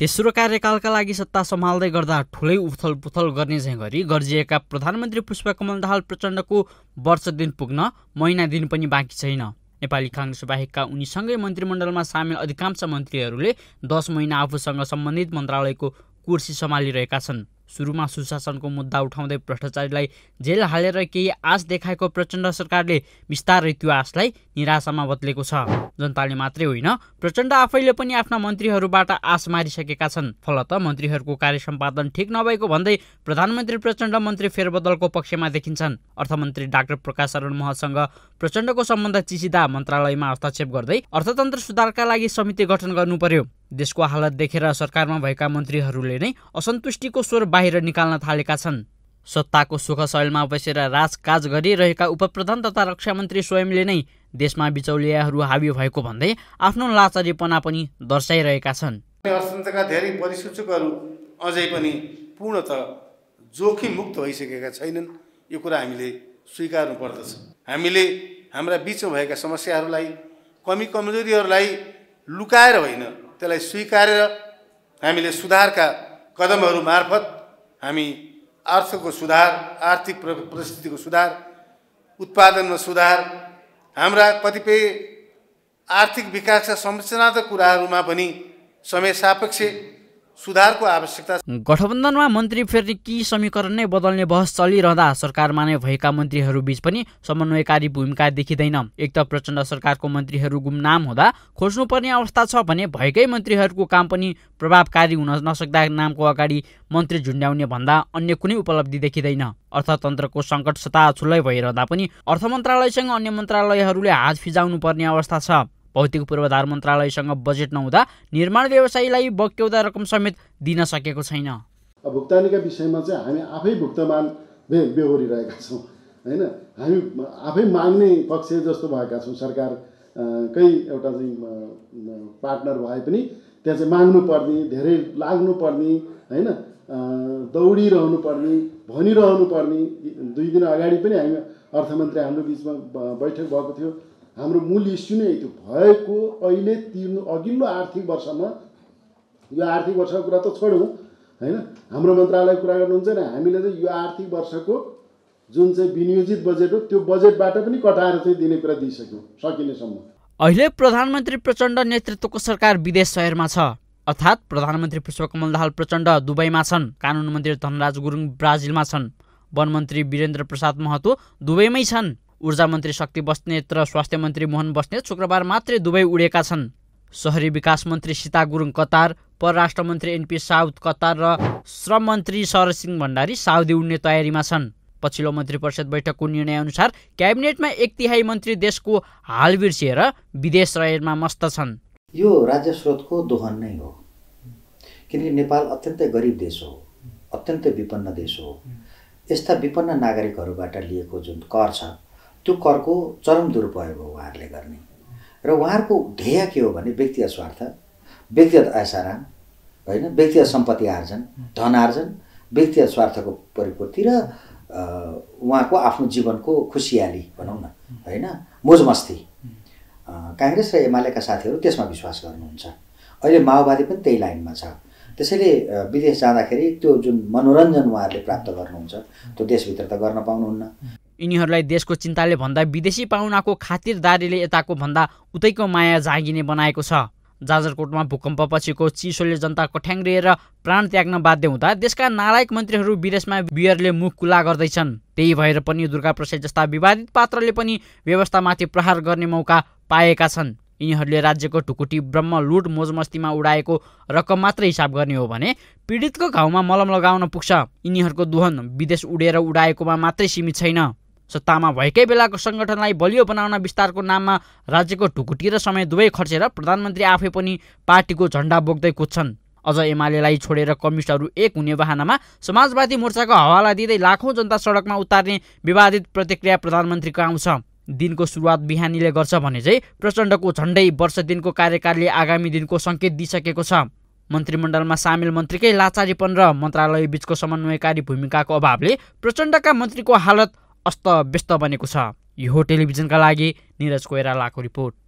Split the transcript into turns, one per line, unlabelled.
तेस्रो कार्यकालका लागि सत्ता सम्हाल्दै गर्दा ठुलै उथल पुथल गर्ने झैँ गरी गर्जिएका प्रधानमन्त्री पुष्पकमल दाहाल प्रचण्डको वर्ष दिन पुग्न महिना दिन पनि बाँकी छैन नेपाली काङ्ग्रेस बाहेकका उनीसँगै मन्त्रीमण्डलमा सामेल अधिकांश मन्त्रीहरूले दस महिना आफूसँग सम्बन्धित मन्त्रालयको कुर्सी सम्हालिरहेका छन् सुरुमा सुशासनको मुद्दा उठाउँदै भ्रष्टाचारीलाई जेल हालेर केही आश देखाएको प्रचण्ड सरकारले बिस्तारै त्यो आशलाई निराशामा बदलेको छ जनताले मात्रै होइन प्रचण्ड आफैले पनि आफ्ना मन्त्रीहरूबाट आश मारिसकेका छन् फलत मन्त्रीहरूको कार्य सम्पादन ठिक नभएको भन्दै प्रधानमन्त्री प्रचण्ड मन्त्री फेरबदलको पक्षमा देखिन्छन् अर्थमन्त्री डाक्टर प्रकाश शरण महसँग प्रचण्डको सम्बन्ध चिसिदा मन्त्रालयमा हस्तक्षेप गर्दै अर्थतन्त्र सुधारका लागि समिति गठन गर्नु पर्यो देशको हालत देखेर सरकारमा भएका मन्त्रीहरूले नै असन्तुष्टिको स्वर बाहिर निकाल्न थालेका छन् सत्ताको सुख शैलमा बसेर राजकाज गरिरहेका उपप्रधान तथा रक्षा मन्त्री स्वयंले नै देशमा बिचौलियाहरू हावी भएको भन्दै आफ्नो लाचारीपना पनि दर्शाइरहेका छन्
अर्थतन्त्रका धेरै परिसूचकहरू अझै पनि पूर्णत मुक्त भइसकेका छैनन् यो कुरा हामीले स्वीकार्नु पर्दछ हामीले हाम्रा बिचमा भएका समस्याहरूलाई कमी कमजोरीहरूलाई लुकाएर होइन त्यसलाई स्वीकारेर हामीले सुधारका कदमहरू मार्फत हामी अर्थको सुधार आर्थिक परिस्थितिको सुधार उत्पादनमा सुधार हाम्रा कतिपय आर्थिक विकासका संरचनागत कुराहरूमा पनि समय सापेक्ष सुधारको आवश्यकता
गठबन्धनमा मन्त्री फेर्ने कि समीकरण नै बदल्ने बहस चलिरहँदा सरकारमा नै भएका मन्त्रीहरूबीच पनि समन्वयकारी भूमिका देखिँदैन एक त प्रचण्ड सरकारको मन्त्रीहरू गुमनाम हुँदा खोज्नुपर्ने अवस्था छ भने भएकै मन्त्रीहरूको काम पनि प्रभावकारी हुन नसक्दा नामको अगाडि मन्त्री झुन्ड्याउने भन्दा अन्य कुनै उपलब्धि देखिँदैन अर्थतन्त्रको सङ्कट सता छुलै भइरहँदा पनि अर्थ मन्त्रालयसँग अन्य मन्त्रालयहरूले हात फिजाउनु पर्ने अवस्था छ भौतिक पूर्वाधार मन्त्रालयसँग बजेट नहुँदा निर्माण व्यवसायीलाई बक्यौदा रकम समेत दिन सकेको छैन
भुक्तानीका विषयमा चाहिँ हामी आफै भुक्तमान बेहोरिरहेका छौँ होइन हामी आफै माग्ने पक्ष जस्तो भएका छौँ सरकारकै एउटा चाहिँ पार्टनर भए पनि त्यहाँ चाहिँ माग्नु पर्ने धेरै लाग्नु पर्ने होइन दौडिरहनु पर्ने भनिरहनु पर्ने दुई दिन अगाडि पनि हामी अर्थमन्त्री हाम्रो बिचमा बैठक भएको थियो हाम्रो मूल इस्यु नै त्यो भएको अहिले तिर्नु अघिल्लो आर्थिक वर्षमा यो आर्थिक वर्षको कुरा त छोडौँ होइन हाम्रो मन्त्रालय कुरा गर्नुहुन्छ नि हामीले चाहिँ यो आर्थिक वर्षको जुन चाहिँ विनियोजित बजेट हो त्यो बजेटबाट पनि कटाएर चाहिँ दिने कुरा दिइसक्यौँ सकिनेसम्म
अहिले प्रधानमन्त्री प्रचण्ड नेतृत्वको सरकार विदेश सहरमा छ अर्थात् प्रधानमन्त्री पुष्पकमल दाहाल प्रचण्ड दुबईमा छन् कानुन मन्त्री धनराज गुरुङ ब्राजिलमा छन् वन मन्त्री वीरेन्द्र प्रसाद महतो दुबईमै छन् ऊर्जा मन्त्री शक्ति बस्नेत र स्वास्थ्य मन्त्री मोहन बस्नेत शुक्रबार मात्रै दुवै उडेका छन् सहरी विकास मन्त्री सीता गुरुङ कतार परराष्ट्र मन्त्री एनपी साउथ कतार र श्रम मन्त्री सरसिंह भण्डारी साउदी उड्ने तयारीमा छन् पछिल्लो मन्त्री परिषद बैठकको निर्णयअनुसार क्याबिनेटमा एक तिहाई मन्त्री देशको हाल बिर्सिएर विदेश रहेमा मस्त छन्
यो राज्य स्रोतको दोहन नै हो किनकि नेपाल अत्यन्तै गरिब देश हो अत्यन्तै विपन्न देश हो यस्ता विपन्न नागरिकहरूबाट लिएको जुन कर छ त्यो करको चरम दुरुपयोग हो उहाँहरूले गर्ने र उहाँहरूको ध्येय के हो भने व्यक्तिगत स्वार्थ व्यक्तिगत ऐसाराम होइन व्यक्तिगत सम्पत्ति आर्जन धन आर्जन व्यक्तिगत स्वार्थको परिपूर्ति र उहाँको आफ्नो जीवनको खुसियाली भनौँ न होइन मोजमस्ती काङ्ग्रेस र एमालेका साथीहरू त्यसमा विश्वास गर्नुहुन्छ अहिले माओवादी पनि त्यही लाइनमा छ त्यसैले विदेश जाँदाखेरि त्यो जुन मनोरञ्जन उहाँहरूले प्राप्त गर्नुहुन्छ त्यो देशभित्र त गर्न पाउनुहुन्न
यिनीहरूलाई देशको चिन्ताले भन्दा विदेशी पाहुनाको खातिरदारीले यताको भन्दा उतैको माया जागिने बनाएको छ जाजरकोटमा भूकम्पपछिको चिसोले जनता कठ्याङ्ग्रिएर प्राण त्याग्न बाध्य हुँदा देशका नालायक मन्त्रीहरू विदेशमा बियरले मुख कुला गर्दैछन् त्यही भएर पनि दुर्गाप्रसाद जस्ता विवादित पात्रले पनि व्यवस्थामाथि प्रहार गर्ने मौका पाएका छन् यिनीहरूले राज्यको ढुकुटी ब्रह्म लुट मोजमस्तीमा उडाएको रकम मात्र हिसाब गर्ने हो भने पीडितको घाउमा मलम लगाउन पुग्छ यिनीहरूको दुहन विदेश उडेर उडाएकोमा मात्रै सीमित छैन सत्तामा भएकै बेलाको सङ्गठनलाई बलियो बनाउन विस्तारको नाममा राज्यको ढुकुटी र समय दुवै खर्चेर प्रधानमन्त्री आफै पनि पार्टीको झन्डा बोक्दै कुद्छन् अझ एमालेलाई छोडेर कम्युनिस्टहरू एक हुने बहानामा समाजवादी मोर्चाको हवाला दिँदै लाखौँ जनता सडकमा उतार्ने विवादित प्रतिक्रिया प्रधानमन्त्रीको आउँछ दिनको सुरुवात बिहानीले गर्छ भने चाहिँ प्रचण्डको झन्डै वर्ष दिनको कार्यकालले आगामी दिनको सङ्केत दिइसकेको छ मन्त्रीमण्डलमा सामेल मन्त्रीकै लाचारीपन र मन्त्रालय बीचको समन्वयकारी भूमिकाको अभावले प्रचण्डका मन्त्रीको हालत अस्त व्यस्त बनेको छ यो टेलिभिजनका लागि निरज कोइरालाको रिपोर्ट